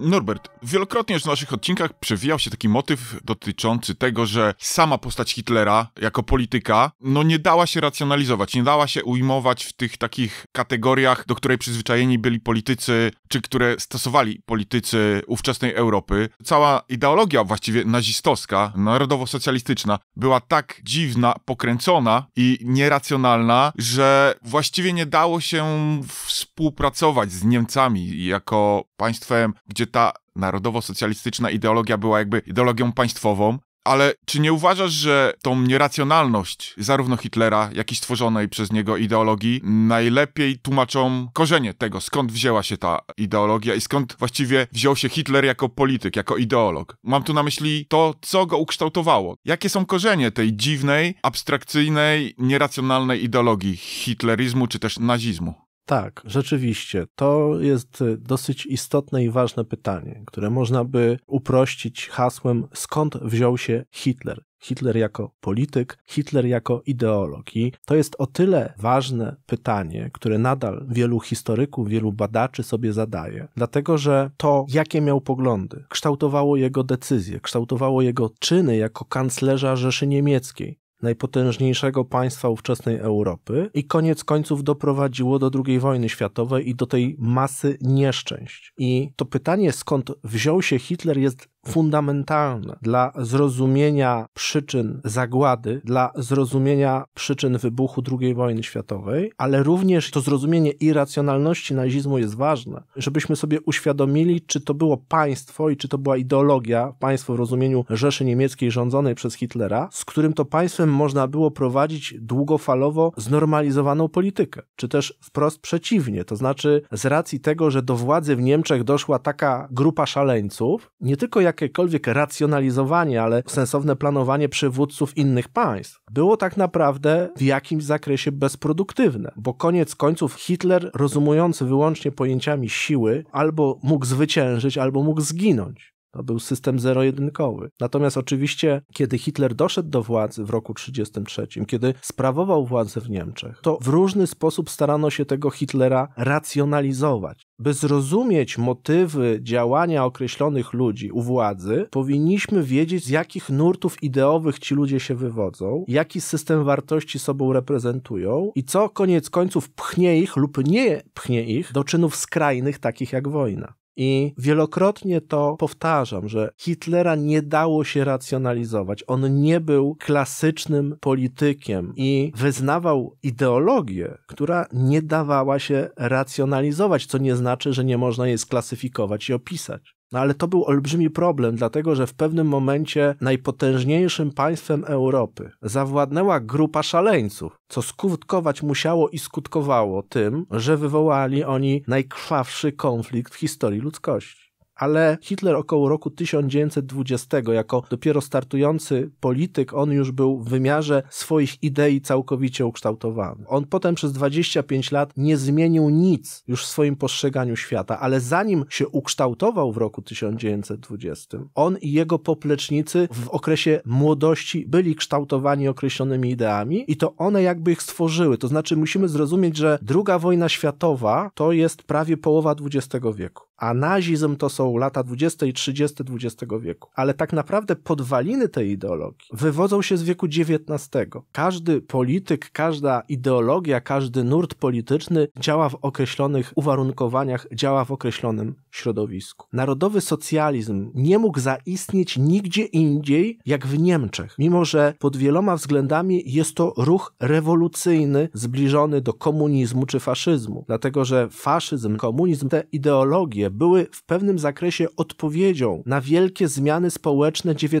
Norbert, wielokrotnie już w naszych odcinkach przewijał się taki motyw dotyczący tego, że sama postać Hitlera jako polityka, no nie dała się racjonalizować, nie dała się ujmować w tych takich kategoriach, do której przyzwyczajeni byli politycy, czy które stosowali politycy ówczesnej Europy. Cała ideologia właściwie nazistowska, narodowo-socjalistyczna, była tak dziwna, pokręcona i nieracjonalna, że właściwie nie dało się współpracować z Niemcami jako państwem, gdzie ta narodowo-socjalistyczna ideologia była jakby ideologią państwową. Ale czy nie uważasz, że tą nieracjonalność zarówno Hitlera, jak i stworzonej przez niego ideologii najlepiej tłumaczą korzenie tego, skąd wzięła się ta ideologia i skąd właściwie wziął się Hitler jako polityk, jako ideolog? Mam tu na myśli to, co go ukształtowało. Jakie są korzenie tej dziwnej, abstrakcyjnej, nieracjonalnej ideologii hitleryzmu czy też nazizmu? Tak, rzeczywiście. To jest y, dosyć istotne i ważne pytanie, które można by uprościć hasłem skąd wziął się Hitler. Hitler jako polityk, Hitler jako ideolog. I to jest o tyle ważne pytanie, które nadal wielu historyków, wielu badaczy sobie zadaje, dlatego że to, jakie miał poglądy, kształtowało jego decyzje, kształtowało jego czyny jako kanclerza Rzeszy Niemieckiej najpotężniejszego państwa ówczesnej Europy i koniec końców doprowadziło do II wojny światowej i do tej masy nieszczęść. I to pytanie, skąd wziął się Hitler, jest fundamentalne dla zrozumienia przyczyn zagłady, dla zrozumienia przyczyn wybuchu II wojny światowej, ale również to zrozumienie irracjonalności nazizmu jest ważne, żebyśmy sobie uświadomili, czy to było państwo i czy to była ideologia, państwo w rozumieniu Rzeszy Niemieckiej rządzonej przez Hitlera, z którym to państwem można było prowadzić długofalowo znormalizowaną politykę, czy też wprost przeciwnie, to znaczy z racji tego, że do władzy w Niemczech doszła taka grupa szaleńców, nie tylko jak jakiekolwiek racjonalizowanie, ale sensowne planowanie przywódców innych państw było tak naprawdę w jakimś zakresie bezproduktywne, bo koniec końców Hitler, rozumujący wyłącznie pojęciami siły, albo mógł zwyciężyć, albo mógł zginąć. To był system zero-jedynkowy. Natomiast oczywiście, kiedy Hitler doszedł do władzy w roku 1933, kiedy sprawował władzę w Niemczech, to w różny sposób starano się tego Hitlera racjonalizować. By zrozumieć motywy działania określonych ludzi u władzy, powinniśmy wiedzieć, z jakich nurtów ideowych ci ludzie się wywodzą, jaki system wartości sobą reprezentują i co koniec końców pchnie ich lub nie pchnie ich do czynów skrajnych, takich jak wojna. I wielokrotnie to powtarzam, że Hitlera nie dało się racjonalizować. On nie był klasycznym politykiem i wyznawał ideologię, która nie dawała się racjonalizować, co nie znaczy, że nie można jej sklasyfikować i opisać. No ale to był olbrzymi problem, dlatego że w pewnym momencie najpotężniejszym państwem Europy zawładnęła grupa szaleńców, co skutkować musiało i skutkowało tym, że wywołali oni najkrwawszy konflikt w historii ludzkości ale Hitler około roku 1920 jako dopiero startujący polityk, on już był w wymiarze swoich idei całkowicie ukształtowany. On potem przez 25 lat nie zmienił nic już w swoim postrzeganiu świata, ale zanim się ukształtował w roku 1920, on i jego poplecznicy w okresie młodości byli kształtowani określonymi ideami i to one jakby ich stworzyły. To znaczy musimy zrozumieć, że II wojna światowa to jest prawie połowa XX wieku a nazizm to są lata 20 i 30 XX wieku. Ale tak naprawdę podwaliny tej ideologii wywodzą się z wieku XIX. Każdy polityk, każda ideologia, każdy nurt polityczny działa w określonych uwarunkowaniach, działa w określonym środowisku. Narodowy socjalizm nie mógł zaistnieć nigdzie indziej jak w Niemczech, mimo że pod wieloma względami jest to ruch rewolucyjny zbliżony do komunizmu czy faszyzmu. Dlatego, że faszyzm, komunizm, te ideologie były w pewnym zakresie odpowiedzią na wielkie zmiany społeczne XIX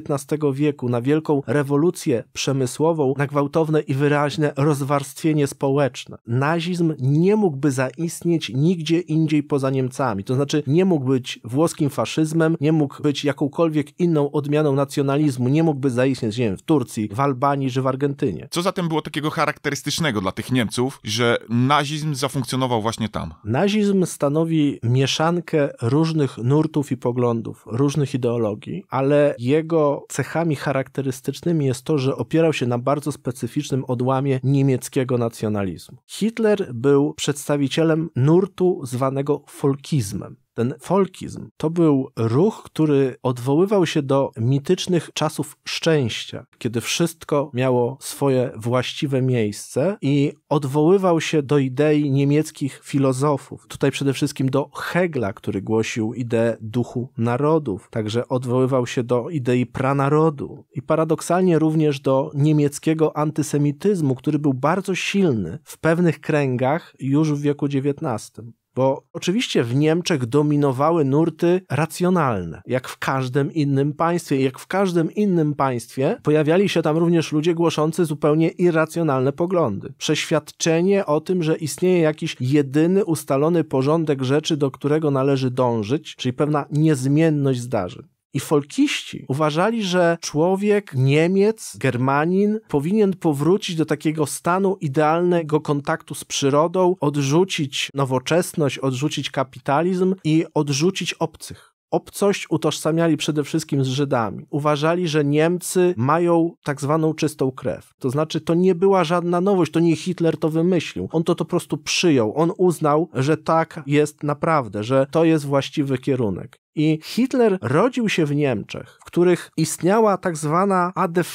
wieku, na wielką rewolucję przemysłową, na gwałtowne i wyraźne rozwarstwienie społeczne. Nazizm nie mógłby zaistnieć nigdzie indziej poza Niemcami, to znaczy nie mógł być włoskim faszyzmem, nie mógł być jakąkolwiek inną odmianą nacjonalizmu, nie mógłby zaistnieć, nie wiem, w Turcji, w Albanii czy w Argentynie. Co zatem było takiego charakterystycznego dla tych Niemców, że nazizm zafunkcjonował właśnie tam? Nazizm stanowi mieszankę różnych nurtów i poglądów, różnych ideologii, ale jego cechami charakterystycznymi jest to, że opierał się na bardzo specyficznym odłamie niemieckiego nacjonalizmu. Hitler był przedstawicielem nurtu zwanego folkizmem. Ten folkizm to był ruch, który odwoływał się do mitycznych czasów szczęścia, kiedy wszystko miało swoje właściwe miejsce i odwoływał się do idei niemieckich filozofów. Tutaj przede wszystkim do Hegla, który głosił ideę duchu narodów, także odwoływał się do idei pranarodu i paradoksalnie również do niemieckiego antysemityzmu, który był bardzo silny w pewnych kręgach już w wieku XIX bo oczywiście w Niemczech dominowały nurty racjonalne, jak w każdym innym państwie. Jak w każdym innym państwie pojawiali się tam również ludzie głoszący zupełnie irracjonalne poglądy. Przeświadczenie o tym, że istnieje jakiś jedyny ustalony porządek rzeczy, do którego należy dążyć, czyli pewna niezmienność zdarzeń. I folkiści uważali, że człowiek, Niemiec, Germanin powinien powrócić do takiego stanu idealnego kontaktu z przyrodą, odrzucić nowoczesność, odrzucić kapitalizm i odrzucić obcych obcość utożsamiali przede wszystkim z Żydami. Uważali, że Niemcy mają tak zwaną czystą krew. To znaczy, to nie była żadna nowość, to nie Hitler to wymyślił. On to po prostu przyjął. On uznał, że tak jest naprawdę, że to jest właściwy kierunek. I Hitler rodził się w Niemczech, w których istniała tak zwana ADV,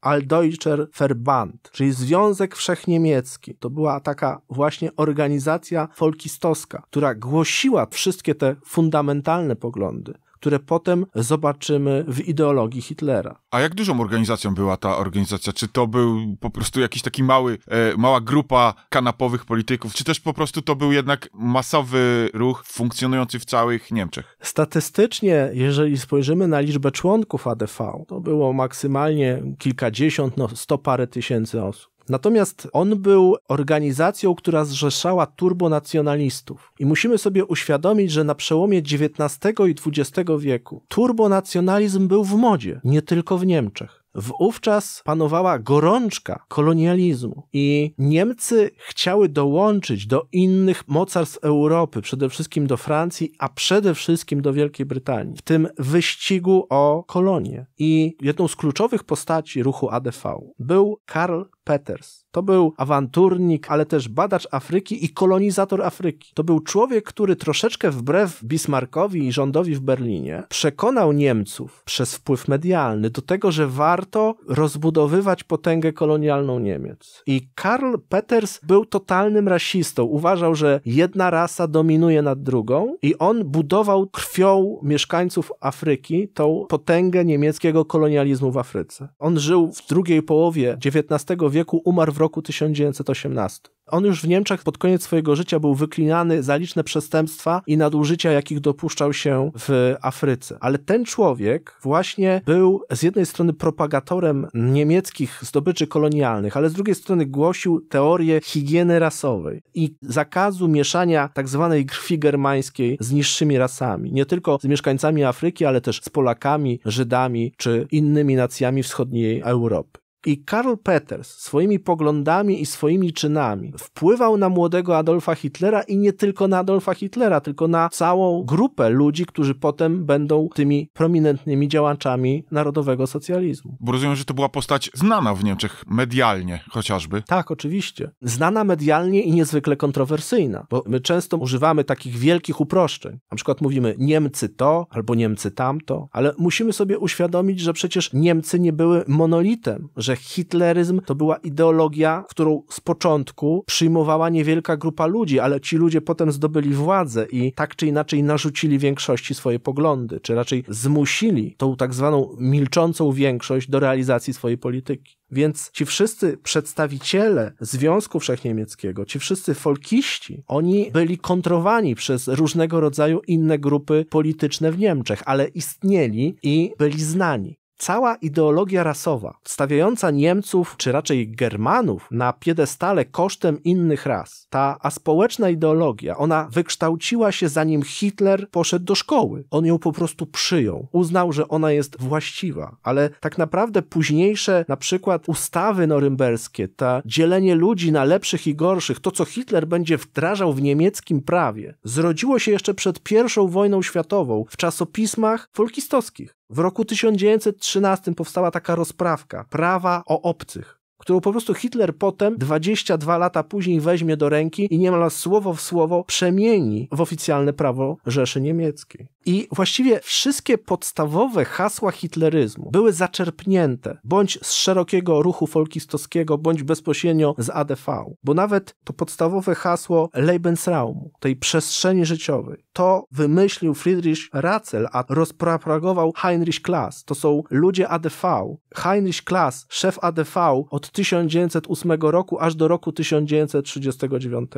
Alddeutscher Verband, czyli Związek Wszechniemiecki. To była taka właśnie organizacja folkistowska, która głosiła wszystkie te fundamentalne poglądy które potem zobaczymy w ideologii Hitlera. A jak dużą organizacją była ta organizacja? Czy to był po prostu jakiś taki mały, e, mała grupa kanapowych polityków, czy też po prostu to był jednak masowy ruch funkcjonujący w całych Niemczech? Statystycznie, jeżeli spojrzymy na liczbę członków ADV, to było maksymalnie kilkadziesiąt, no sto parę tysięcy osób. Natomiast on był organizacją, która zrzeszała turbonacjonalistów. I musimy sobie uświadomić, że na przełomie XIX i XX wieku turbonacjonalizm był w modzie, nie tylko w Niemczech. Wówczas panowała gorączka kolonializmu i Niemcy chciały dołączyć do innych mocarstw Europy, przede wszystkim do Francji, a przede wszystkim do Wielkiej Brytanii, w tym wyścigu o kolonie. I jedną z kluczowych postaci ruchu ADV był Karl Peters. To był awanturnik, ale też badacz Afryki i kolonizator Afryki. To był człowiek, który troszeczkę wbrew Bismarckowi i rządowi w Berlinie przekonał Niemców przez wpływ medialny do tego, że warto rozbudowywać potęgę kolonialną Niemiec. I Karl Peters był totalnym rasistą. Uważał, że jedna rasa dominuje nad drugą i on budował krwią mieszkańców Afryki tą potęgę niemieckiego kolonializmu w Afryce. On żył w drugiej połowie XIX wieku wieku umarł w roku 1918. On już w Niemczech pod koniec swojego życia był wyklinany za liczne przestępstwa i nadużycia, jakich dopuszczał się w Afryce. Ale ten człowiek właśnie był z jednej strony propagatorem niemieckich zdobyczy kolonialnych, ale z drugiej strony głosił teorię higieny rasowej i zakazu mieszania tzw. Tak krwi germańskiej z niższymi rasami. Nie tylko z mieszkańcami Afryki, ale też z Polakami, Żydami czy innymi nacjami wschodniej Europy. I Karl Peters swoimi poglądami i swoimi czynami wpływał na młodego Adolfa Hitlera i nie tylko na Adolfa Hitlera, tylko na całą grupę ludzi, którzy potem będą tymi prominentnymi działaczami narodowego socjalizmu. Bo rozumiem, że to była postać znana w Niemczech medialnie chociażby. Tak, oczywiście. Znana medialnie i niezwykle kontrowersyjna, bo my często używamy takich wielkich uproszczeń. Na przykład mówimy Niemcy to albo Niemcy tamto, ale musimy sobie uświadomić, że przecież Niemcy nie były monolitem, że że hitleryzm to była ideologia, którą z początku przyjmowała niewielka grupa ludzi, ale ci ludzie potem zdobyli władzę i tak czy inaczej narzucili większości swoje poglądy, czy raczej zmusili tą tak zwaną milczącą większość do realizacji swojej polityki. Więc ci wszyscy przedstawiciele Związku Wszechniemieckiego, ci wszyscy folkiści, oni byli kontrowani przez różnego rodzaju inne grupy polityczne w Niemczech, ale istnieli i byli znani cała ideologia rasowa, stawiająca Niemców, czy raczej Germanów, na piedestale kosztem innych ras, ta aspołeczna ideologia, ona wykształciła się zanim Hitler poszedł do szkoły. On ją po prostu przyjął, uznał, że ona jest właściwa, ale tak naprawdę późniejsze, na przykład ustawy norymberskie, ta dzielenie ludzi na lepszych i gorszych, to co Hitler będzie wdrażał w niemieckim prawie, zrodziło się jeszcze przed I wojną światową w czasopismach folkistowskich. W roku 1913 powstała taka rozprawka prawa o obcych którą po prostu Hitler potem 22 lata później weźmie do ręki i niemal słowo w słowo przemieni w oficjalne prawo Rzeszy Niemieckiej. I właściwie wszystkie podstawowe hasła hitleryzmu były zaczerpnięte bądź z szerokiego ruchu folkistowskiego, bądź bezpośrednio z ADV, bo nawet to podstawowe hasło Lebensraumu, tej przestrzeni życiowej, to wymyślił Friedrich Ratzel, a rozpropagował Heinrich Klaas. To są ludzie ADV. Heinrich Klaas, szef ADV od z 1908 roku aż do roku 1939.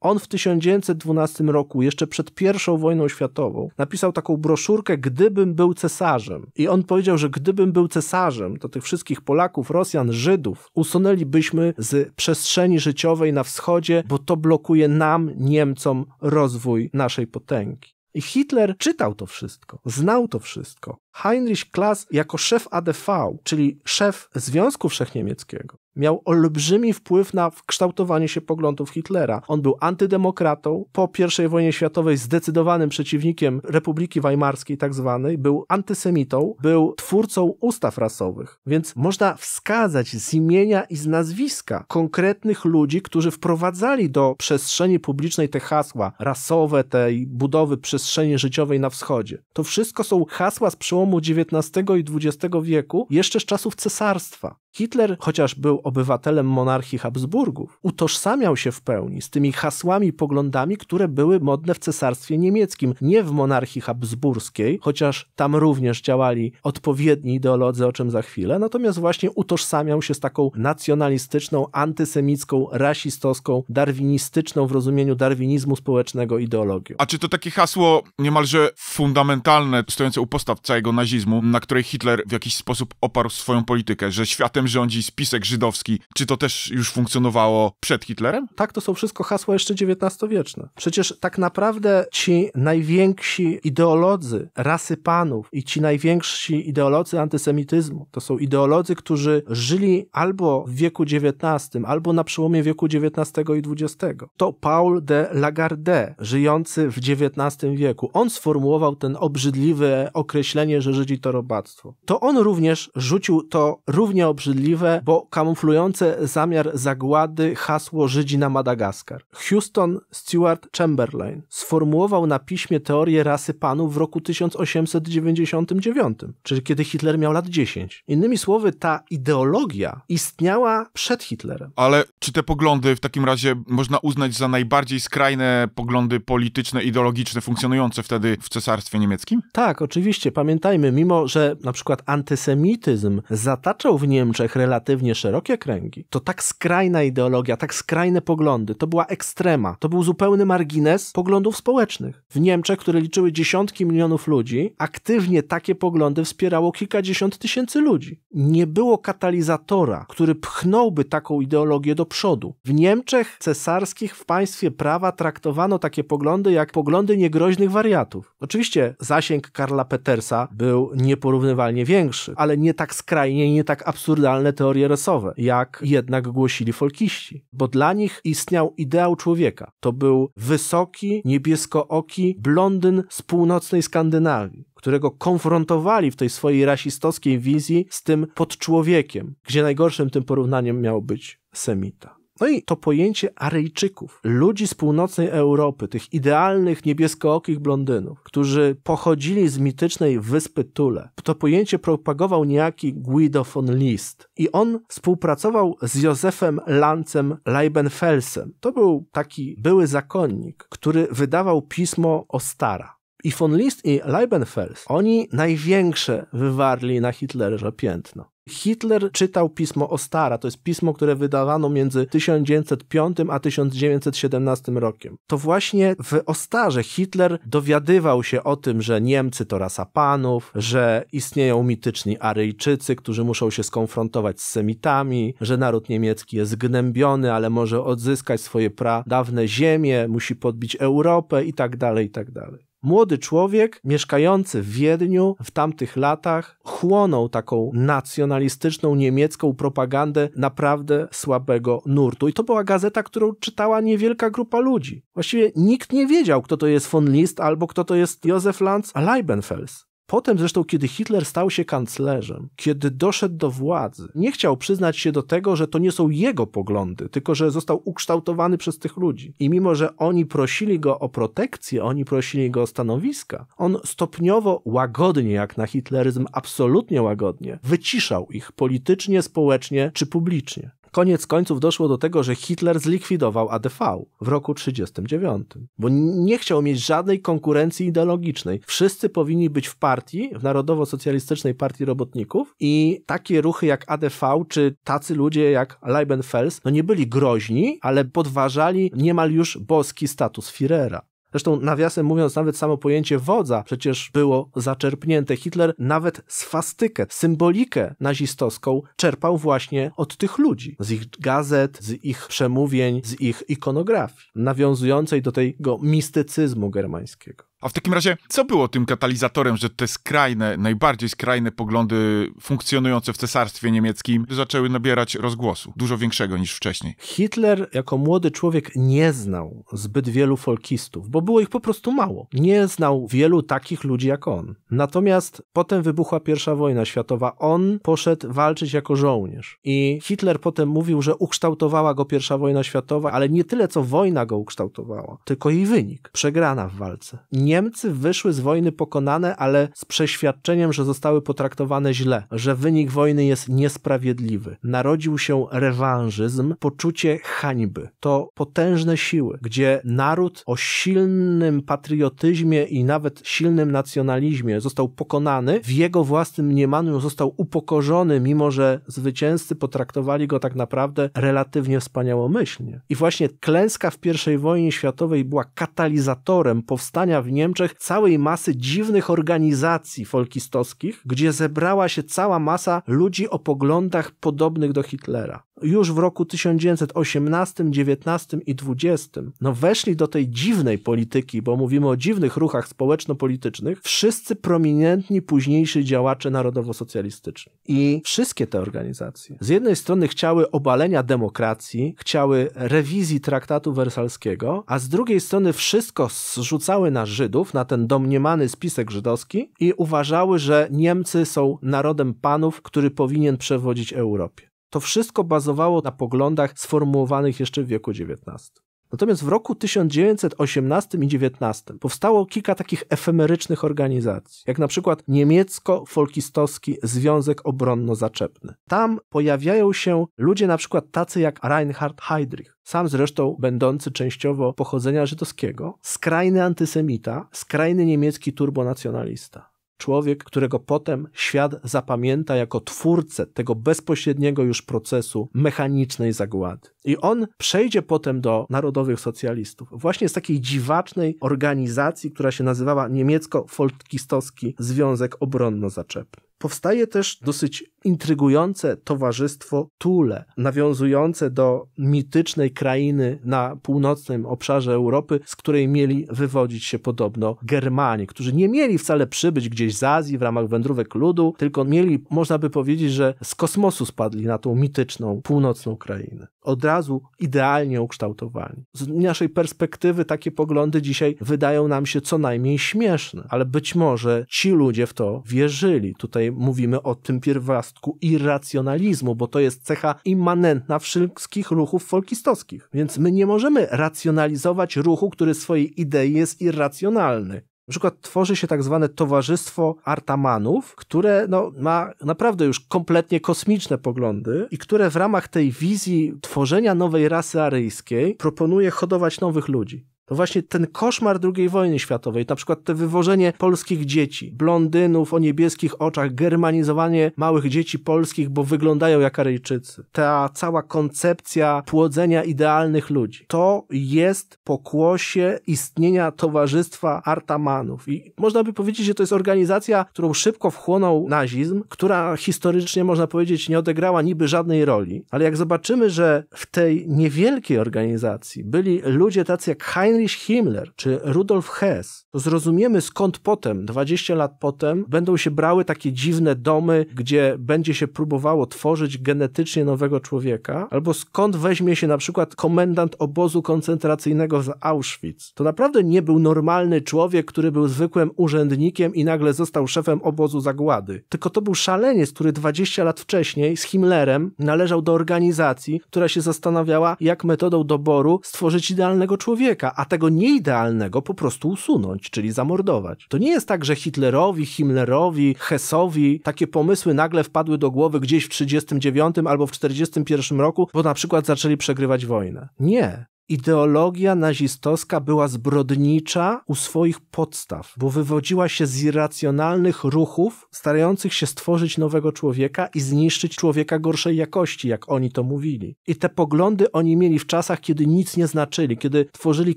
On w 1912 roku, jeszcze przed I wojną światową, napisał taką broszurkę Gdybym był cesarzem. I on powiedział, że gdybym był cesarzem, to tych wszystkich Polaków, Rosjan, Żydów usunęlibyśmy z przestrzeni życiowej na wschodzie, bo to blokuje nam, Niemcom, rozwój naszej potęgi. I Hitler czytał to wszystko, znał to wszystko. Heinrich Klaas jako szef ADV, czyli szef Związku Wszechniemieckiego, miał olbrzymi wpływ na kształtowanie się poglądów Hitlera. On był antydemokratą, po I wojnie światowej zdecydowanym przeciwnikiem Republiki Weimarskiej tak zwanej, był antysemitą, był twórcą ustaw rasowych. Więc można wskazać z imienia i z nazwiska konkretnych ludzi, którzy wprowadzali do przestrzeni publicznej te hasła rasowe, tej budowy przestrzeni życiowej na wschodzie. To wszystko są hasła z przełomu przełomu XIX i XX wieku, jeszcze z czasów cesarstwa. Hitler, chociaż był obywatelem monarchii Habsburgów, utożsamiał się w pełni z tymi hasłami poglądami, które były modne w cesarstwie niemieckim, nie w monarchii habsburskiej, chociaż tam również działali odpowiedni ideolodzy, o czym za chwilę, natomiast właśnie utożsamiał się z taką nacjonalistyczną, antysemicką, rasistowską, darwinistyczną w rozumieniu darwinizmu społecznego ideologią. A czy to takie hasło niemalże fundamentalne, stojące u podstaw całego nazizmu, na której Hitler w jakiś sposób oparł swoją politykę, że światem Niemcem rządzi spisek żydowski. Czy to też już funkcjonowało przed Hitlerem? Tak, to są wszystko hasła jeszcze XIX-wieczne. Przecież tak naprawdę ci najwięksi ideolodzy rasy panów i ci najwięksi ideolodzy antysemityzmu to są ideolodzy, którzy żyli albo w wieku XIX, albo na przełomie wieku XIX i XX. To Paul de Lagarde, żyjący w XIX wieku. On sformułował ten obrzydliwe określenie, że Żydzi to robactwo. To on również rzucił to równie obrzydliwe obrzydliwe, bo kamuflujące zamiar zagłady hasło Żydzi na Madagaskar. Houston Stewart Chamberlain sformułował na piśmie teorię rasy panów w roku 1899, czyli kiedy Hitler miał lat 10. Innymi słowy, ta ideologia istniała przed Hitlerem. Ale czy te poglądy w takim razie można uznać za najbardziej skrajne poglądy polityczne, ideologiczne funkcjonujące wtedy w Cesarstwie Niemieckim? Tak, oczywiście. Pamiętajmy, mimo że na przykład antysemityzm zataczał w Niemczech relatywnie szerokie kręgi, to tak skrajna ideologia, tak skrajne poglądy, to była ekstrema, to był zupełny margines poglądów społecznych. W Niemczech, które liczyły dziesiątki milionów ludzi, aktywnie takie poglądy wspierało kilkadziesiąt tysięcy ludzi. Nie było katalizatora, który pchnąłby taką ideologię do przodu. W Niemczech cesarskich w państwie prawa traktowano takie poglądy jak poglądy niegroźnych wariatów. Oczywiście zasięg Karla Petersa był nieporównywalnie większy, ale nie tak skrajnie i nie tak absurdalny liberalne teorie rasowe, jak jednak głosili folkiści, bo dla nich istniał ideał człowieka. To był wysoki, niebieskooki blondyn z północnej Skandynawii którego konfrontowali w tej swojej rasistowskiej wizji z tym podczłowiekiem, gdzie najgorszym tym porównaniem miał być Semita. No i to pojęcie Aryjczyków, ludzi z północnej Europy, tych idealnych niebieskookich blondynów, którzy pochodzili z mitycznej wyspy Tule, to pojęcie propagował niejaki Guido von List. I on współpracował z Józefem Lancem Leibenfelsem. To był taki były zakonnik, który wydawał pismo Ostara. I von List i Leibenfels, oni największe wywarli na Hitlerze piętno. Hitler czytał pismo Ostara, to jest pismo, które wydawano między 1905 a 1917 rokiem. To właśnie w Ostarze Hitler dowiadywał się o tym, że Niemcy to rasa panów, że istnieją mityczni Aryjczycy, którzy muszą się skonfrontować z Semitami, że naród niemiecki jest gnębiony, ale może odzyskać swoje pradawne ziemie, musi podbić Europę i tak dalej, i tak dalej. Młody człowiek mieszkający w Wiedniu w tamtych latach chłonął taką nacjonalistyczną niemiecką propagandę naprawdę słabego nurtu. I to była gazeta, którą czytała niewielka grupa ludzi. Właściwie nikt nie wiedział, kto to jest von List albo kto to jest Józef Lanz Leibenfels. Potem zresztą, kiedy Hitler stał się kanclerzem, kiedy doszedł do władzy, nie chciał przyznać się do tego, że to nie są jego poglądy, tylko że został ukształtowany przez tych ludzi. I mimo, że oni prosili go o protekcję, oni prosili go o stanowiska, on stopniowo, łagodnie jak na hitleryzm, absolutnie łagodnie, wyciszał ich politycznie, społecznie czy publicznie koniec końców doszło do tego, że Hitler zlikwidował ADV w roku 1939, bo nie chciał mieć żadnej konkurencji ideologicznej. Wszyscy powinni być w partii, w Narodowo-Socjalistycznej Partii Robotników i takie ruchy jak ADV czy tacy ludzie jak Leibenfels, no nie byli groźni, ale podważali niemal już boski status Firera. Zresztą nawiasem mówiąc, nawet samo pojęcie wodza przecież było zaczerpnięte. Hitler nawet swastykę, symbolikę nazistowską czerpał właśnie od tych ludzi, z ich gazet, z ich przemówień, z ich ikonografii, nawiązującej do tego mistycyzmu germańskiego. A w takim razie, co było tym katalizatorem, że te skrajne, najbardziej skrajne poglądy funkcjonujące w cesarstwie niemieckim zaczęły nabierać rozgłosu, dużo większego niż wcześniej? Hitler jako młody człowiek nie znał zbyt wielu folkistów, bo było ich po prostu mało. Nie znał wielu takich ludzi jak on. Natomiast potem wybuchła I wojna światowa. On poszedł walczyć jako żołnierz. I Hitler potem mówił, że ukształtowała go I wojna światowa, ale nie tyle co wojna go ukształtowała, tylko jej wynik. Przegrana w walce. Nie Niemcy wyszły z wojny pokonane, ale z przeświadczeniem, że zostały potraktowane źle, że wynik wojny jest niesprawiedliwy. Narodził się rewanżyzm, poczucie hańby. To potężne siły, gdzie naród o silnym patriotyzmie i nawet silnym nacjonalizmie został pokonany, w jego własnym mniemaniu został upokorzony, mimo że zwycięzcy potraktowali go tak naprawdę relatywnie wspaniałomyślnie. I właśnie klęska w I wojnie światowej była katalizatorem powstania w Niemczech Niemczech całej masy dziwnych organizacji folkistowskich, gdzie zebrała się cała masa ludzi o poglądach podobnych do Hitlera już w roku 1918, 19 i 20 no weszli do tej dziwnej polityki, bo mówimy o dziwnych ruchach społeczno-politycznych, wszyscy prominentni późniejsi działacze narodowo-socjalistyczni. I wszystkie te organizacje z jednej strony chciały obalenia demokracji, chciały rewizji traktatu wersalskiego, a z drugiej strony wszystko zrzucały na Żydów, na ten domniemany spisek żydowski i uważały, że Niemcy są narodem panów, który powinien przewodzić Europie. To wszystko bazowało na poglądach sformułowanych jeszcze w wieku XIX. Natomiast w roku 1918 i 19 powstało kilka takich efemerycznych organizacji, jak na przykład Niemiecko-Folkistowski Związek Obronno-Zaczepny. Tam pojawiają się ludzie na przykład tacy jak Reinhard Heydrich, sam zresztą będący częściowo pochodzenia żydowskiego, skrajny antysemita, skrajny niemiecki turbonacjonalista człowiek, którego potem świat zapamięta jako twórcę tego bezpośredniego już procesu mechanicznej zagłady. I on przejdzie potem do narodowych socjalistów, właśnie z takiej dziwacznej organizacji, która się nazywała niemiecko-folkistowski Związek Obronno-Zaczepny. Powstaje też dosyć intrygujące towarzystwo Tule, nawiązujące do mitycznej krainy na północnym obszarze Europy, z której mieli wywodzić się podobno Germani, którzy nie mieli wcale przybyć gdzieś z Azji w ramach wędrówek ludu, tylko mieli, można by powiedzieć, że z kosmosu spadli na tą mityczną północną krainę. Od razu idealnie ukształtowani. Z naszej perspektywy takie poglądy dzisiaj wydają nam się co najmniej śmieszne, ale być może ci ludzie w to wierzyli. Tutaj mówimy o tym pierwiastku irracjonalizmu, bo to jest cecha immanentna wszystkich ruchów folkistowskich. Więc my nie możemy racjonalizować ruchu, który swojej idei jest irracjonalny. Na przykład tworzy się tak zwane Towarzystwo Artamanów, które no, ma naprawdę już kompletnie kosmiczne poglądy i które w ramach tej wizji tworzenia nowej rasy aryjskiej proponuje hodować nowych ludzi to właśnie ten koszmar II wojny światowej, na przykład to wywożenie polskich dzieci, blondynów o niebieskich oczach, germanizowanie małych dzieci polskich, bo wyglądają jak Aryjczycy, ta cała koncepcja płodzenia idealnych ludzi, to jest pokłosie istnienia Towarzystwa Artamanów. I można by powiedzieć, że to jest organizacja, którą szybko wchłonął nazizm, która historycznie, można powiedzieć, nie odegrała niby żadnej roli, ale jak zobaczymy, że w tej niewielkiej organizacji byli ludzie tacy jak Heinz Heinrich Himmler czy Rudolf Hess, to zrozumiemy skąd potem, 20 lat potem, będą się brały takie dziwne domy, gdzie będzie się próbowało tworzyć genetycznie nowego człowieka, albo skąd weźmie się na przykład komendant obozu koncentracyjnego z Auschwitz. To naprawdę nie był normalny człowiek, który był zwykłym urzędnikiem i nagle został szefem obozu zagłady. Tylko to był szaleniec, który 20 lat wcześniej z Himmlerem należał do organizacji, która się zastanawiała, jak metodą doboru stworzyć idealnego człowieka, a a tego nieidealnego po prostu usunąć, czyli zamordować. To nie jest tak, że Hitlerowi, Himmlerowi, Hessowi takie pomysły nagle wpadły do głowy gdzieś w 1939 albo w 1941 roku, bo na przykład zaczęli przegrywać wojnę. Nie. Ideologia nazistowska była zbrodnicza u swoich podstaw, bo wywodziła się z irracjonalnych ruchów starających się stworzyć nowego człowieka i zniszczyć człowieka gorszej jakości, jak oni to mówili. I te poglądy oni mieli w czasach, kiedy nic nie znaczyli, kiedy tworzyli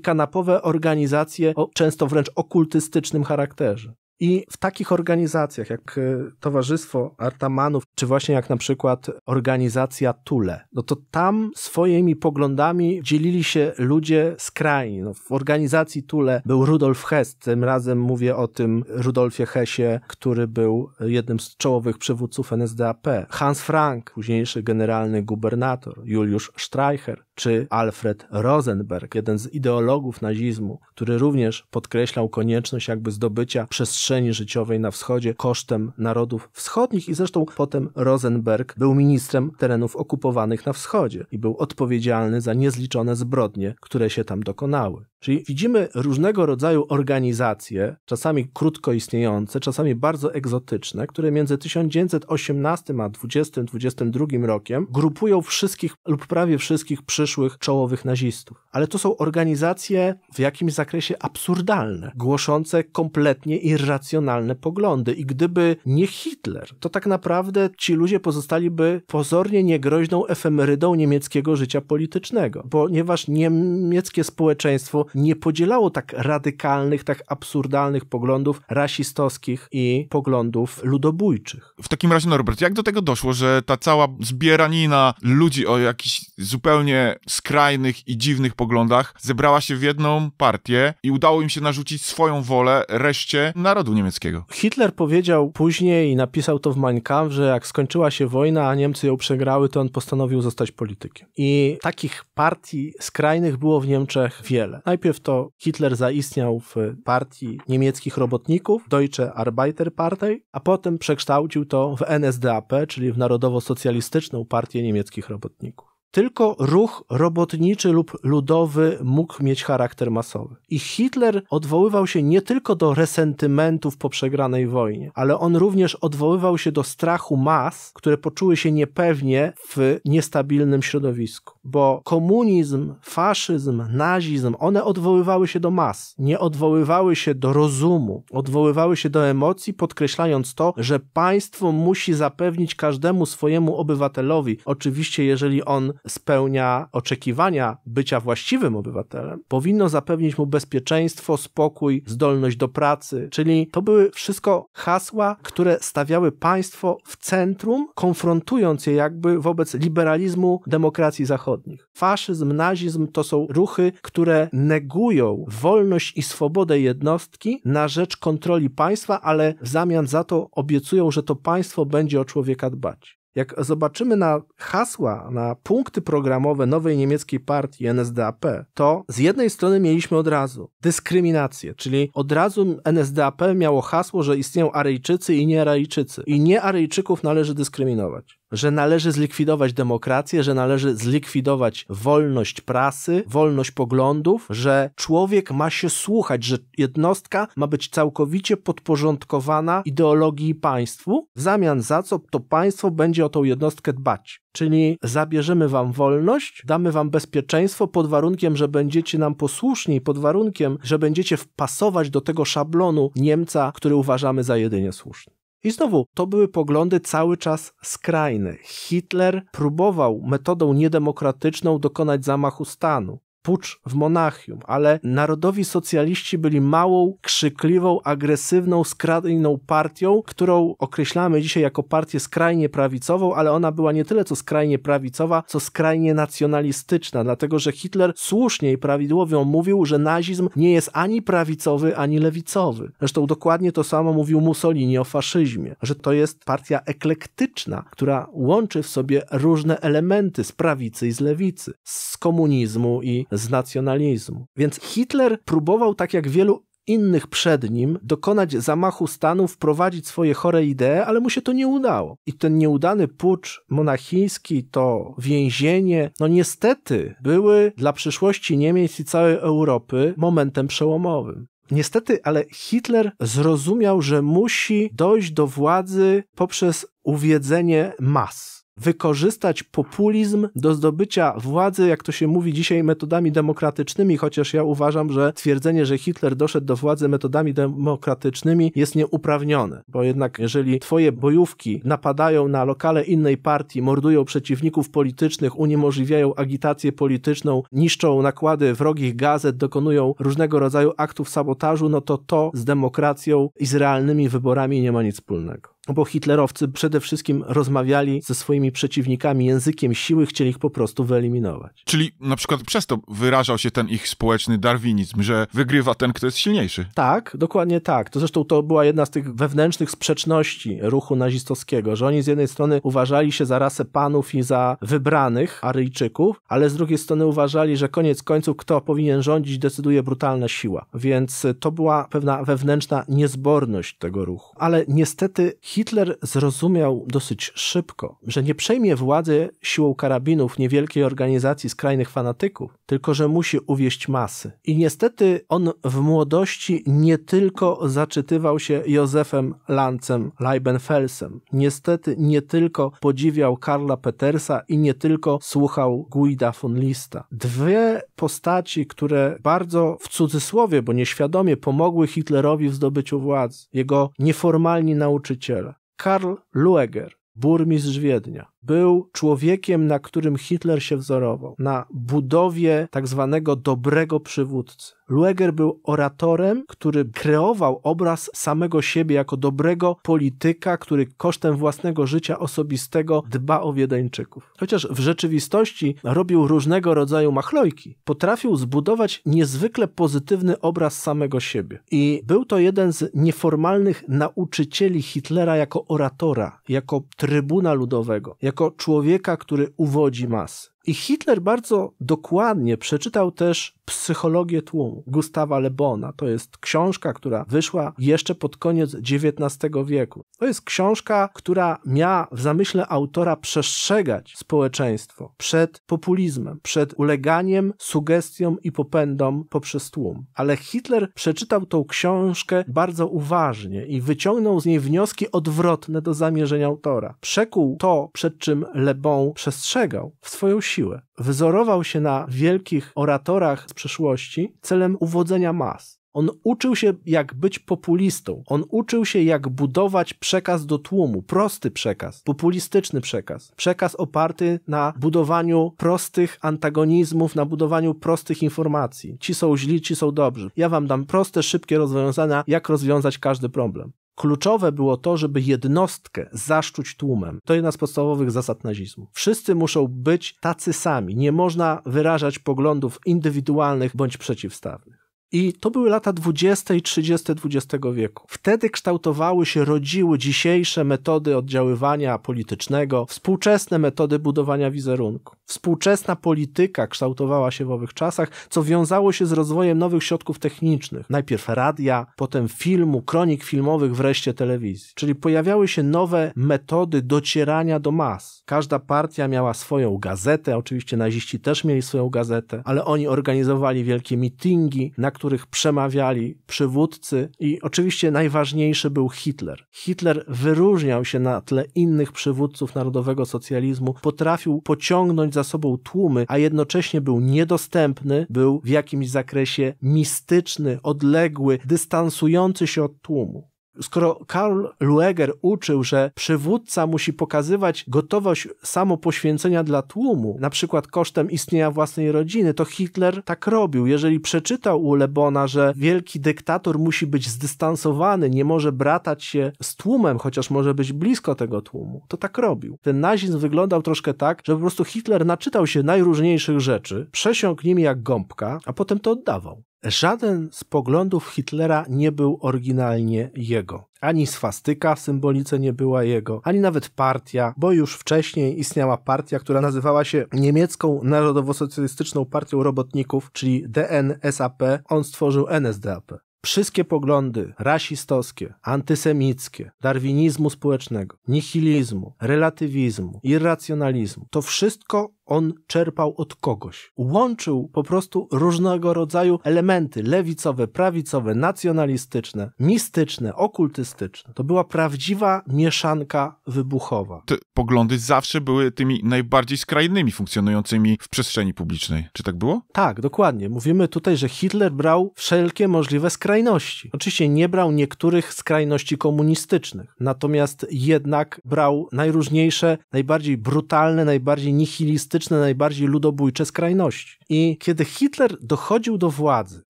kanapowe organizacje o często wręcz okultystycznym charakterze. I w takich organizacjach jak e, Towarzystwo Artamanów, czy właśnie jak na przykład organizacja Tule, no to tam swoimi poglądami dzielili się ludzie skrajni. No, w organizacji Tule był Rudolf Hess, tym razem mówię o tym Rudolfie Hessie, który był jednym z czołowych przywódców NSDAP. Hans Frank, późniejszy generalny gubernator, Juliusz Streicher, czy Alfred Rosenberg, jeden z ideologów nazizmu, który również podkreślał konieczność jakby zdobycia przestrzeni życiowej na wschodzie kosztem narodów wschodnich i zresztą potem Rosenberg był ministrem terenów okupowanych na wschodzie i był odpowiedzialny za niezliczone zbrodnie, które się tam dokonały. Czyli widzimy różnego rodzaju organizacje, czasami krótko istniejące, czasami bardzo egzotyczne, które między 1918 a 2022 rokiem grupują wszystkich lub prawie wszystkich przyszłych czołowych nazistów. Ale to są organizacje w jakimś zakresie absurdalne, głoszące kompletnie irracjonalne poglądy. I gdyby nie Hitler, to tak naprawdę ci ludzie pozostaliby pozornie niegroźną efemerydą niemieckiego życia politycznego, ponieważ niemieckie społeczeństwo nie podzielało tak radykalnych, tak absurdalnych poglądów rasistowskich i poglądów ludobójczych. W takim razie, Norbert, jak do tego doszło, że ta cała zbieranina ludzi o jakichś zupełnie skrajnych i dziwnych poglądach zebrała się w jedną partię i udało im się narzucić swoją wolę reszcie narodu niemieckiego? Hitler powiedział później i napisał to w Mein Kampf, że jak skończyła się wojna, a Niemcy ją przegrały, to on postanowił zostać politykiem. I takich partii skrajnych było w Niemczech wiele. Naj Najpierw to Hitler zaistniał w partii niemieckich robotników, Deutsche Arbeiterpartei, a potem przekształcił to w NSDAP, czyli w Narodowo-Socjalistyczną Partię Niemieckich Robotników. Tylko ruch robotniczy lub ludowy mógł mieć charakter masowy. I Hitler odwoływał się nie tylko do resentymentów po przegranej wojnie, ale on również odwoływał się do strachu mas, które poczuły się niepewnie w niestabilnym środowisku. Bo komunizm, faszyzm, nazizm, one odwoływały się do mas, nie odwoływały się do rozumu, odwoływały się do emocji, podkreślając to, że państwo musi zapewnić każdemu swojemu obywatelowi, oczywiście jeżeli on spełnia oczekiwania bycia właściwym obywatelem, powinno zapewnić mu bezpieczeństwo, spokój, zdolność do pracy. Czyli to były wszystko hasła, które stawiały państwo w centrum, konfrontując je jakby wobec liberalizmu demokracji zachodnich. Faszyzm, nazizm to są ruchy, które negują wolność i swobodę jednostki na rzecz kontroli państwa, ale w zamian za to obiecują, że to państwo będzie o człowieka dbać. Jak zobaczymy na hasła, na punkty programowe nowej niemieckiej partii NSDAP, to z jednej strony mieliśmy od razu dyskryminację, czyli od razu NSDAP miało hasło, że istnieją Arejczycy i niearejczycy i niearejczyków należy dyskryminować że należy zlikwidować demokrację, że należy zlikwidować wolność prasy, wolność poglądów, że człowiek ma się słuchać, że jednostka ma być całkowicie podporządkowana ideologii państwu, w zamian za co to państwo będzie o tą jednostkę dbać. Czyli zabierzemy wam wolność, damy wam bezpieczeństwo pod warunkiem, że będziecie nam posłuszni, pod warunkiem, że będziecie wpasować do tego szablonu Niemca, który uważamy za jedynie słuszny. I znowu, to były poglądy cały czas skrajne. Hitler próbował metodą niedemokratyczną dokonać zamachu stanu pucz w Monachium, ale narodowi socjaliści byli małą, krzykliwą, agresywną, skrajną partią, którą określamy dzisiaj jako partię skrajnie prawicową, ale ona była nie tyle co skrajnie prawicowa, co skrajnie nacjonalistyczna, dlatego że Hitler słusznie i prawidłowo mówił, że nazizm nie jest ani prawicowy, ani lewicowy. Zresztą dokładnie to samo mówił Mussolini o faszyzmie, że to jest partia eklektyczna, która łączy w sobie różne elementy z prawicy i z lewicy, z komunizmu i z nacjonalizmu. Więc Hitler próbował, tak jak wielu innych przed nim, dokonać zamachu stanu, wprowadzić swoje chore idee, ale mu się to nie udało. I ten nieudany pucz monachiński, to więzienie, no niestety były dla przyszłości Niemiec i całej Europy momentem przełomowym. Niestety, ale Hitler zrozumiał, że musi dojść do władzy poprzez uwiedzenie mas wykorzystać populizm do zdobycia władzy, jak to się mówi dzisiaj, metodami demokratycznymi, chociaż ja uważam, że twierdzenie, że Hitler doszedł do władzy metodami demokratycznymi jest nieuprawnione, bo jednak jeżeli twoje bojówki napadają na lokale innej partii, mordują przeciwników politycznych, uniemożliwiają agitację polityczną, niszczą nakłady wrogich gazet, dokonują różnego rodzaju aktów sabotażu, no to to z demokracją i z realnymi wyborami nie ma nic wspólnego bo hitlerowcy przede wszystkim rozmawiali ze swoimi przeciwnikami językiem siły, chcieli ich po prostu wyeliminować. Czyli na przykład przez to wyrażał się ten ich społeczny darwinizm, że wygrywa ten, kto jest silniejszy. Tak, dokładnie tak. To zresztą to była jedna z tych wewnętrznych sprzeczności ruchu nazistowskiego, że oni z jednej strony uważali się za rasę panów i za wybranych Aryjczyków, ale z drugiej strony uważali, że koniec końców kto powinien rządzić decyduje brutalna siła. Więc to była pewna wewnętrzna niezborność tego ruchu. Ale niestety Hitler zrozumiał dosyć szybko, że nie przejmie władzy siłą karabinów niewielkiej organizacji skrajnych fanatyków, tylko że musi uwieść masy. I niestety on w młodości nie tylko zaczytywał się Józefem Lancem Leibenfelsem, niestety nie tylko podziwiał Karla Petersa i nie tylko słuchał Guida von Lista. Dwie postaci, które bardzo w cudzysłowie, bo nieświadomie pomogły Hitlerowi w zdobyciu władzy, jego nieformalni nauczyciele. Karl Lueger, burmistrz Wiednia, był człowiekiem, na którym Hitler się wzorował, na budowie tak zwanego dobrego przywódcy. Lueger był oratorem, który kreował obraz samego siebie jako dobrego polityka, który kosztem własnego życia osobistego dba o Wiedeńczyków. Chociaż w rzeczywistości robił różnego rodzaju machlojki, potrafił zbudować niezwykle pozytywny obraz samego siebie. I był to jeden z nieformalnych nauczycieli Hitlera jako oratora, jako trybuna ludowego, jako człowieka, który uwodzi masy. I Hitler bardzo dokładnie przeczytał też Psychologię tłumu Gustawa Lebona. To jest książka, która wyszła jeszcze pod koniec XIX wieku. To jest książka, która miała w zamyśle autora przestrzegać społeczeństwo przed populizmem, przed uleganiem sugestiom i popędom poprzez tłum. Ale Hitler przeczytał tą książkę bardzo uważnie i wyciągnął z niej wnioski odwrotne do zamierzeń autora. Przekuł to, przed czym Le Bon przestrzegał, w swoją siłę siłę. Wzorował się na wielkich oratorach z przeszłości celem uwodzenia mas. On uczył się, jak być populistą. On uczył się, jak budować przekaz do tłumu, prosty przekaz, populistyczny przekaz. Przekaz oparty na budowaniu prostych antagonizmów, na budowaniu prostych informacji. Ci są źli, ci są dobrzy. Ja wam dam proste, szybkie rozwiązania, jak rozwiązać każdy problem. Kluczowe było to, żeby jednostkę zaszczuć tłumem. To jedna z podstawowych zasad nazizmu. Wszyscy muszą być tacy sami. Nie można wyrażać poglądów indywidualnych bądź przeciwstawnych. I to były lata 20 i 30 XX wieku. Wtedy kształtowały się, rodziły dzisiejsze metody oddziaływania politycznego, współczesne metody budowania wizerunku. Współczesna polityka kształtowała się w owych czasach, co wiązało się z rozwojem nowych środków technicznych. Najpierw radia, potem filmu, kronik filmowych, wreszcie telewizji. Czyli pojawiały się nowe metody docierania do mas. Każda partia miała swoją gazetę, oczywiście naziści też mieli swoją gazetę, ale oni organizowali wielkie mitingi, na których przemawiali przywódcy i oczywiście najważniejszy był Hitler. Hitler wyróżniał się na tle innych przywódców narodowego socjalizmu, potrafił pociągnąć za sobą tłumy, a jednocześnie był niedostępny, był w jakimś zakresie mistyczny, odległy, dystansujący się od tłumu. Skoro Karl Lueger uczył, że przywódca musi pokazywać gotowość samopoświęcenia dla tłumu, na przykład kosztem istnienia własnej rodziny, to Hitler tak robił. Jeżeli przeczytał u Lebona, że wielki dyktator musi być zdystansowany, nie może bratać się z tłumem, chociaż może być blisko tego tłumu, to tak robił. Ten nazizm wyglądał troszkę tak, że po prostu Hitler naczytał się najróżniejszych rzeczy, przesiąkł nimi jak gąbka, a potem to oddawał. Żaden z poglądów Hitlera nie był oryginalnie jego. Ani swastyka w symbolice nie była jego, ani nawet partia, bo już wcześniej istniała partia, która nazywała się Niemiecką Narodowo-Socjalistyczną Partią Robotników, czyli DNSAP. On stworzył NSDAP. Wszystkie poglądy rasistowskie, antysemickie, darwinizmu społecznego, nihilizmu, relatywizmu, irracjonalizmu, to wszystko on czerpał od kogoś. Łączył po prostu różnego rodzaju elementy lewicowe, prawicowe, nacjonalistyczne, mistyczne, okultystyczne. To była prawdziwa mieszanka wybuchowa. Te poglądy zawsze były tymi najbardziej skrajnymi funkcjonującymi w przestrzeni publicznej. Czy tak było? Tak, dokładnie. Mówimy tutaj, że Hitler brał wszelkie możliwe skrajności skrajności. Oczywiście nie brał niektórych skrajności komunistycznych, natomiast jednak brał najróżniejsze, najbardziej brutalne, najbardziej nihilistyczne, najbardziej ludobójcze skrajności. I kiedy Hitler dochodził do władzy,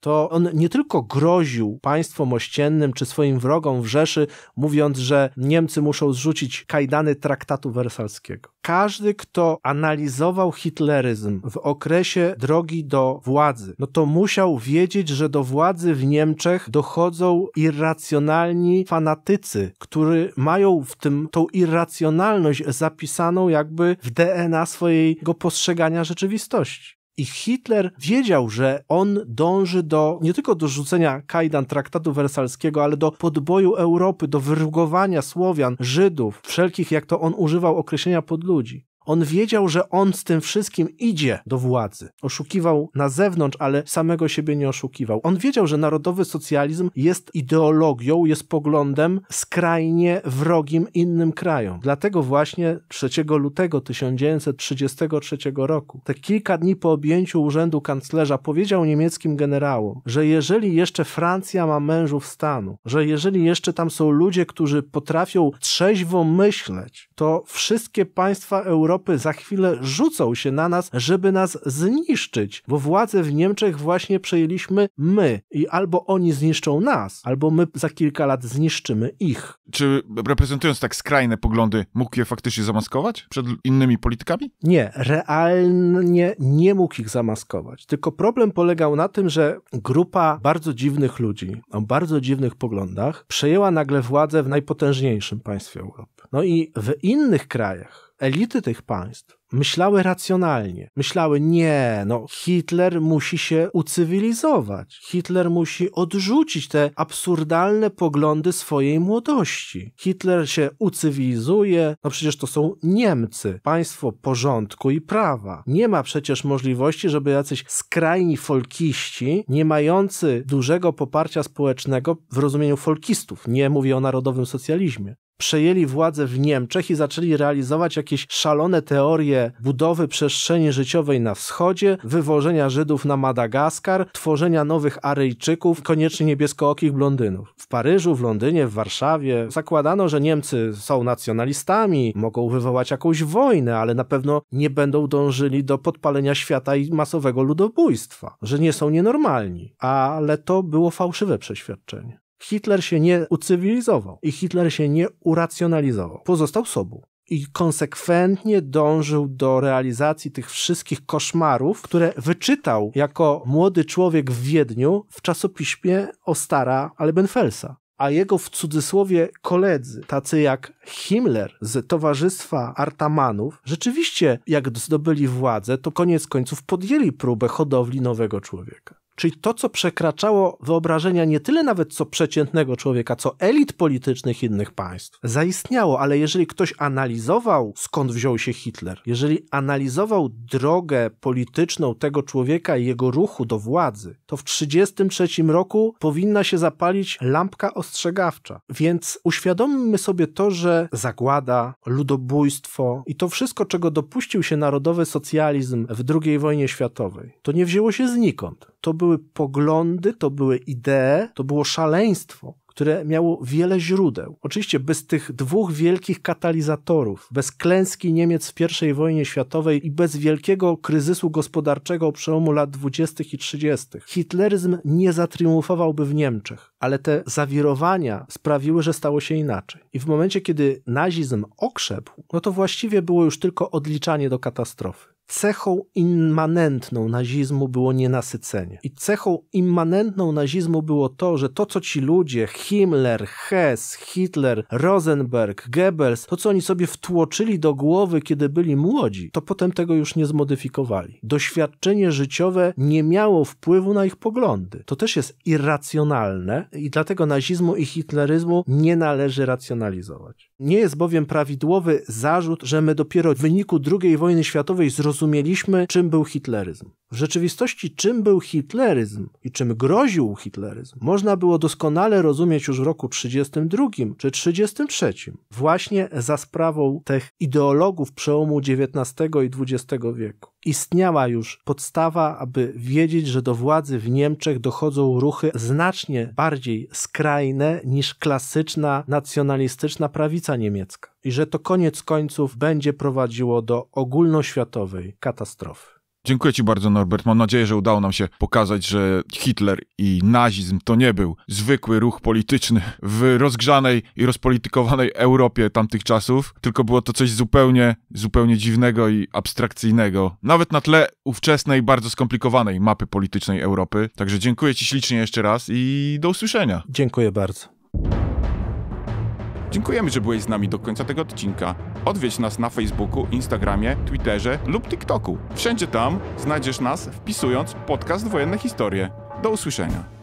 to on nie tylko groził państwom ościennym czy swoim wrogom w Rzeszy, mówiąc, że Niemcy muszą zrzucić kajdany traktatu wersalskiego każdy, kto analizował hitleryzm w okresie drogi do władzy, no to musiał wiedzieć, że do władzy w Niemczech dochodzą irracjonalni fanatycy, którzy mają w tym tą irracjonalność zapisaną jakby w DNA swojego postrzegania rzeczywistości. I Hitler wiedział, że on dąży do nie tylko do rzucenia kajdan traktatu wersalskiego, ale do podboju Europy, do wyrugowania Słowian, Żydów, wszelkich, jak to on używał określenia podludzi. On wiedział, że on z tym wszystkim idzie do władzy. Oszukiwał na zewnątrz, ale samego siebie nie oszukiwał. On wiedział, że narodowy socjalizm jest ideologią, jest poglądem skrajnie wrogim innym krajom. Dlatego właśnie 3 lutego 1933 roku, te kilka dni po objęciu urzędu kanclerza, powiedział niemieckim generałom, że jeżeli jeszcze Francja ma mężów stanu, że jeżeli jeszcze tam są ludzie, którzy potrafią trzeźwo myśleć, to wszystkie państwa Europy Europy za chwilę rzucą się na nas, żeby nas zniszczyć, bo władzę w Niemczech właśnie przejęliśmy my i albo oni zniszczą nas, albo my za kilka lat zniszczymy ich. Czy reprezentując tak skrajne poglądy, mógł je faktycznie zamaskować przed innymi politykami? Nie, realnie nie mógł ich zamaskować. Tylko problem polegał na tym, że grupa bardzo dziwnych ludzi o bardzo dziwnych poglądach przejęła nagle władzę w najpotężniejszym państwie Europy. No i w innych krajach, elity tych państw myślały racjonalnie. Myślały, nie, no Hitler musi się ucywilizować. Hitler musi odrzucić te absurdalne poglądy swojej młodości. Hitler się ucywilizuje, no przecież to są Niemcy, państwo porządku i prawa. Nie ma przecież możliwości, żeby jacyś skrajni folkiści, nie mający dużego poparcia społecznego w rozumieniu folkistów, nie mówię o narodowym socjalizmie, przejęli władzę w Niemczech i zaczęli realizować jakieś szalone teorie budowy przestrzeni życiowej na wschodzie, wywożenia Żydów na Madagaskar, tworzenia nowych Aryjczyków, koniecznie niebieskookich blondynów. W Paryżu, w Londynie, w Warszawie zakładano, że Niemcy są nacjonalistami, mogą wywołać jakąś wojnę, ale na pewno nie będą dążyli do podpalenia świata i masowego ludobójstwa, że nie są nienormalni. Ale to było fałszywe przeświadczenie. Hitler się nie ucywilizował i Hitler się nie uracjonalizował. Pozostał sobą i konsekwentnie dążył do realizacji tych wszystkich koszmarów, które wyczytał jako młody człowiek w Wiedniu w czasopiśmie Ostara Albenfelsa. A jego w cudzysłowie koledzy, tacy jak Himmler z Towarzystwa Artamanów, rzeczywiście, jak zdobyli władzę, to koniec końców podjęli próbę hodowli nowego człowieka czyli to, co przekraczało wyobrażenia nie tyle nawet co przeciętnego człowieka, co elit politycznych innych państw, zaistniało, ale jeżeli ktoś analizował, skąd wziął się Hitler, jeżeli analizował drogę polityczną tego człowieka i jego ruchu do władzy, to w 1933 roku powinna się zapalić lampka ostrzegawcza. Więc uświadommy sobie to, że zagłada, ludobójstwo i to wszystko, czego dopuścił się narodowy socjalizm w II wojnie światowej, to nie wzięło się znikąd to były poglądy, to były idee, to było szaleństwo, które miało wiele źródeł. Oczywiście bez tych dwóch wielkich katalizatorów, bez klęski Niemiec w I wojnie światowej i bez wielkiego kryzysu gospodarczego przełomu lat 20. i 30., hitleryzm nie zatriumfowałby w Niemczech, ale te zawirowania sprawiły, że stało się inaczej. I w momencie, kiedy nazizm okrzepł, no to właściwie było już tylko odliczanie do katastrofy cechą immanentną nazizmu było nienasycenie. I cechą immanentną nazizmu było to, że to, co ci ludzie, Himmler, Hess, Hitler, Rosenberg, Goebbels, to, co oni sobie wtłoczyli do głowy, kiedy byli młodzi, to potem tego już nie zmodyfikowali. Doświadczenie życiowe nie miało wpływu na ich poglądy. To też jest irracjonalne i dlatego nazizmu i hitleryzmu nie należy racjonalizować. Nie jest bowiem prawidłowy zarzut, że my dopiero w wyniku II wojny światowej zrozumieliśmy, czym był hitleryzm. W rzeczywistości, czym był hitleryzm i czym groził hitleryzm, można było doskonale rozumieć już w roku 1932 czy 1933, właśnie za sprawą tych ideologów przełomu XIX i XX wieku istniała już podstawa, aby wiedzieć, że do władzy w Niemczech dochodzą ruchy znacznie bardziej skrajne niż klasyczna nacjonalistyczna prawica niemiecka i że to koniec końców będzie prowadziło do ogólnoświatowej katastrofy. Dziękuję Ci bardzo, Norbert. Mam nadzieję, że udało nam się pokazać, że Hitler i nazizm to nie był zwykły ruch polityczny w rozgrzanej i rozpolitykowanej Europie tamtych czasów, tylko było to coś zupełnie, zupełnie dziwnego i abstrakcyjnego, nawet na tle ówczesnej, bardzo skomplikowanej mapy politycznej Europy. Także dziękuję Ci ślicznie jeszcze raz i do usłyszenia. Dziękuję bardzo. Dziękujemy, że byłeś z nami do końca tego odcinka. Odwiedź nas na Facebooku, Instagramie, Twitterze lub TikToku. Wszędzie tam znajdziesz nas wpisując podcast Wojenne Historie. Do usłyszenia.